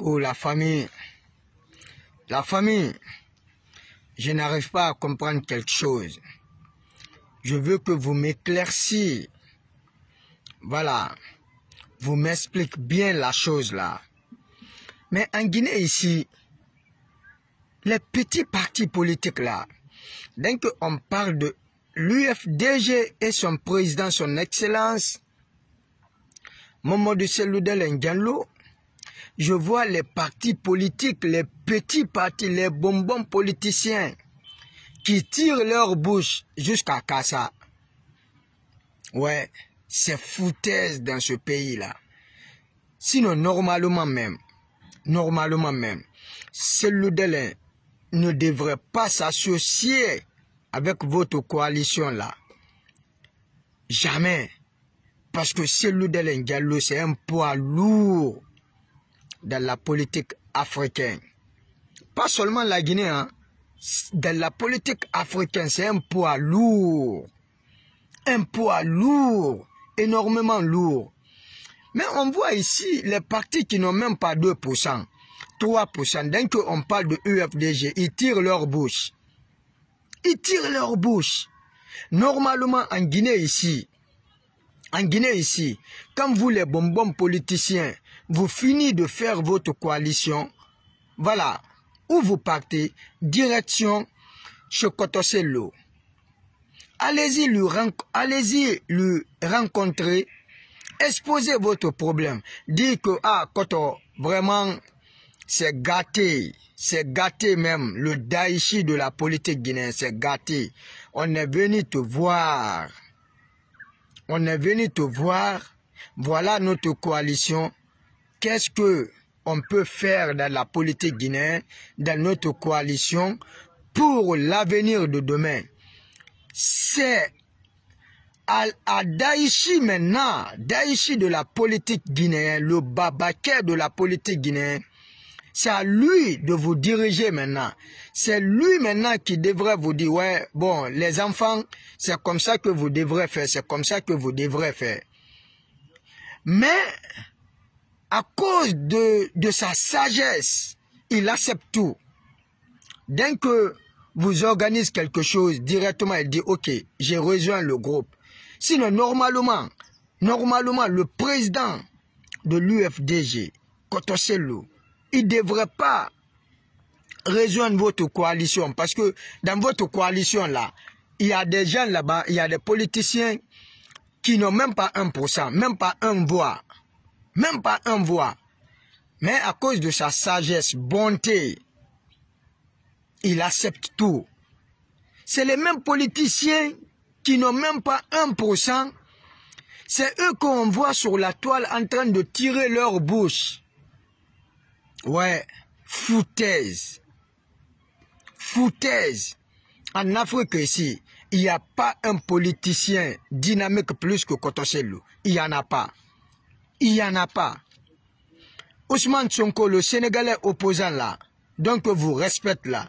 la famille. La famille, je n'arrive pas à comprendre quelque chose. Je veux que vous m'éclairciez. Voilà. Vous m'expliquez bien la chose là. Mais en Guinée ici, les petits partis politiques là, dès qu'on parle de l'UFDG et son président, son excellence, Mamadou Seloudel Ndiallo, je vois les partis politiques, les petits partis, les bonbons politiciens qui tirent leur bouche jusqu'à Kassa. Ouais, c'est foutaise dans ce pays-là. Sinon, normalement même, normalement même, celui-là ne devrait pas s'associer avec votre coalition-là. Jamais. Parce que celui-là, c'est un poids lourd dans la politique africaine. Pas seulement la Guinée, hein. dans la politique africaine, c'est un poids lourd. Un poids lourd, énormément lourd. Mais on voit ici les partis qui n'ont même pas 2%, 3%. Dès qu'on parle de UFDG, ils tirent leur bouche. Ils tirent leur bouche. Normalement, en Guinée ici, en Guinée ici, quand vous les bonbons politiciens, vous finissez de faire votre coalition, voilà, où vous partez, direction Chocotocello. Allez-y lui, rencontrer, exposez votre problème. Dites que, ah, Koto, vraiment, c'est gâté. C'est gâté même. Le Daïchi de la politique guinéenne, c'est gâté. On est venu te voir. On est venu te voir. Voilà notre coalition qu'est-ce que on peut faire dans la politique guinéenne, dans notre coalition, pour l'avenir de demain. C'est à, à maintenant, Daïchi de la politique guinéenne, le babaké de la politique guinéenne, c'est à lui de vous diriger maintenant. C'est lui maintenant qui devrait vous dire, ouais, bon, les enfants, c'est comme ça que vous devrez faire, c'est comme ça que vous devrez faire. Mais à cause de, sa sagesse, il accepte tout. Dès que vous organisez quelque chose, directement, il dit, OK, j'ai rejoint le groupe. Sinon, normalement, normalement, le président de l'UFDG, Kotosello, il ne devrait pas rejoindre votre coalition parce que dans votre coalition là, il y a des gens là-bas, il y a des politiciens qui n'ont même pas un 1%, même pas un voix même pas un voix. Mais à cause de sa sagesse, bonté, il accepte tout. C'est les mêmes politiciens qui n'ont même pas 1%. C'est eux qu'on voit sur la toile en train de tirer leur bouche. Ouais, foutaise. Foutaise. En Afrique ici, il n'y a pas un politicien dynamique plus que Kotoselou. Il n'y en a pas il n'y en a pas. Ousmane Sonko, le Sénégalais opposant là, donc vous respectez là,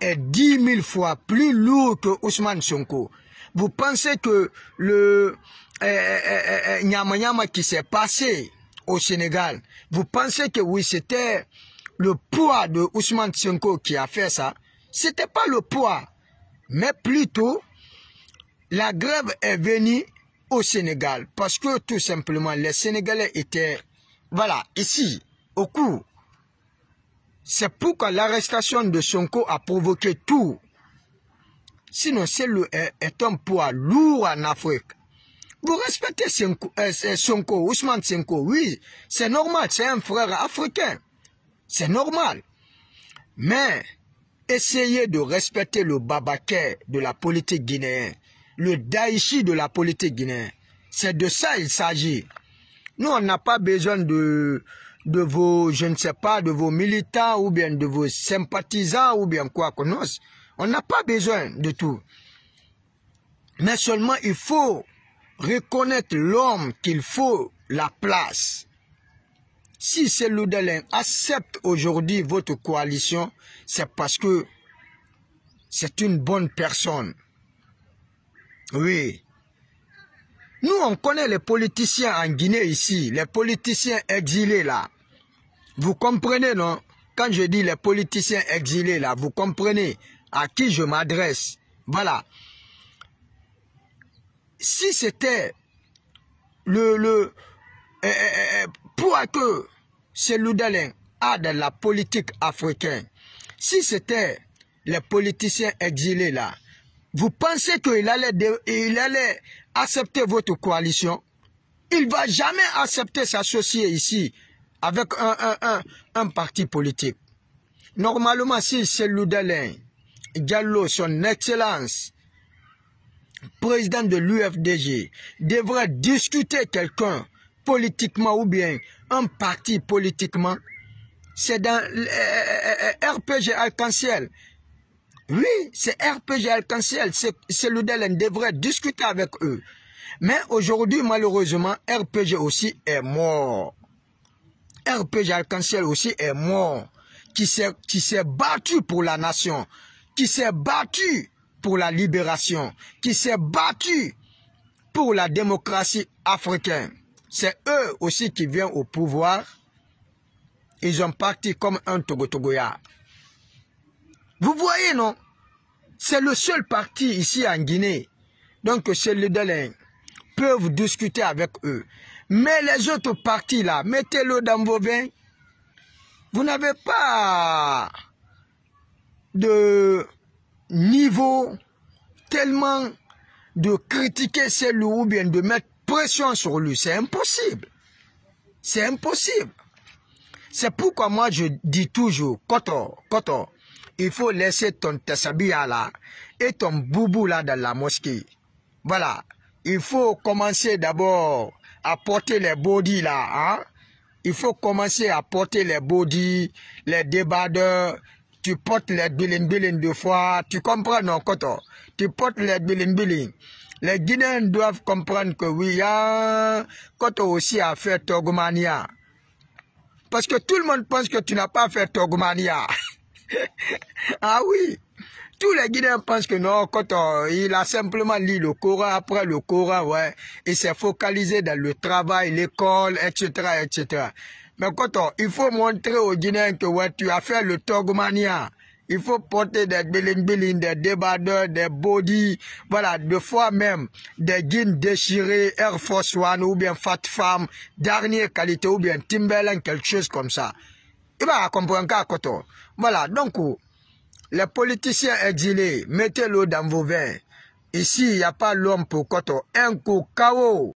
est dix mille fois plus lourd que Ousmane Sonko. Vous pensez que le eh, eh, eh, qui s'est passé au Sénégal, vous pensez que oui, c'était le poids de Ousmane Sonko qui a fait ça C'était pas le poids, mais plutôt la grève est venue au Sénégal parce que tout simplement les Sénégalais étaient, voilà, ici, au cours. C'est pourquoi l'arrestation de Sonko a provoqué tout. Sinon, c'est est un poids lourd en Afrique. Vous respectez Sonko, euh, Sonko Ousmane Sonko, oui, c'est normal, c'est un frère africain. C'est normal. Mais essayez de respecter le babaquet de la politique guinéenne le Daïchi de la politique guinéenne. C'est de ça il s'agit. Nous, on n'a pas besoin de, de vos, je ne sais pas, de vos militants ou bien de vos sympathisants ou bien quoi qu'on ose. On n'a pas besoin de tout. Mais seulement, il faut reconnaître l'homme qu'il faut la place. Si c'est Loudelin accepte aujourd'hui votre coalition, c'est parce que c'est une bonne personne. Oui. Nous, on connaît les politiciens en Guinée ici, les politiciens exilés là. Vous comprenez, non Quand je dis les politiciens exilés là, vous comprenez à qui je m'adresse. Voilà. Si c'était le... le eh, eh, eh, eh pour que a ah, de la politique africaine, si c'était les politiciens exilés là, vous pensez qu'il allait, accepter votre coalition, il ne va jamais accepter s'associer ici avec un, parti politique. Normalement, si c'est Loudelin, Gallo, son excellence, président de l'UFDG, devrait discuter quelqu'un politiquement ou bien un parti politiquement, c'est dans RPG RPG ciel oui, c'est RPG Alcanciel, c'est le devrait discuter avec eux. Mais aujourd'hui, malheureusement, RPG aussi est mort. RPG Alcanciel aussi est mort. Qui s'est battu pour la nation, qui s'est battu pour la libération, qui s'est battu pour la démocratie africaine. C'est eux aussi qui viennent au pouvoir. Ils ont parti comme un togo vous voyez, non C'est le seul parti ici en Guinée. Donc, c'est le Peut Peuvent discuter avec eux. Mais les autres partis là, mettez-le dans vos vins. Vous n'avez pas de niveau tellement de critiquer celui ou bien de mettre pression sur lui. C'est impossible. C'est impossible. C'est pourquoi moi je dis toujours, Koto, Koto il faut laisser ton tasabia là et ton boubou là dans la mosquée. Voilà. Il faut commencer d'abord à porter les body là. Hein. Il faut commencer à porter les body, les débardeurs. Tu portes les bilin-bilin deux fois. Tu comprends, non, Koto Tu portes les bilin-bilin. Les Guinéens doivent comprendre que oui, hein. Koto aussi a fait Togumania... Parce que tout le monde pense que tu n'as pas fait Togomania. ah oui tous les Guinéens pensent que non, quand euh, il a simplement lu le Coran, après le Coran, ouais, il s'est focalisé dans le travail, l'école, etc., etc. Mais quand euh, il faut montrer aux Guinéens que ouais, tu as fait le Togmania. Il faut porter des bilin des débardeurs, des body, voilà, deux fois même, des jeans déchirés, Air Force One ou bien Fat Farm, dernière qualité ou bien Timberland, quelque chose comme ça. Il va comprendre qu'à voilà, donc les politiciens exilés, mettez l'eau dans vos vins. Ici, il n'y a pas l'homme pour Koto. Un coup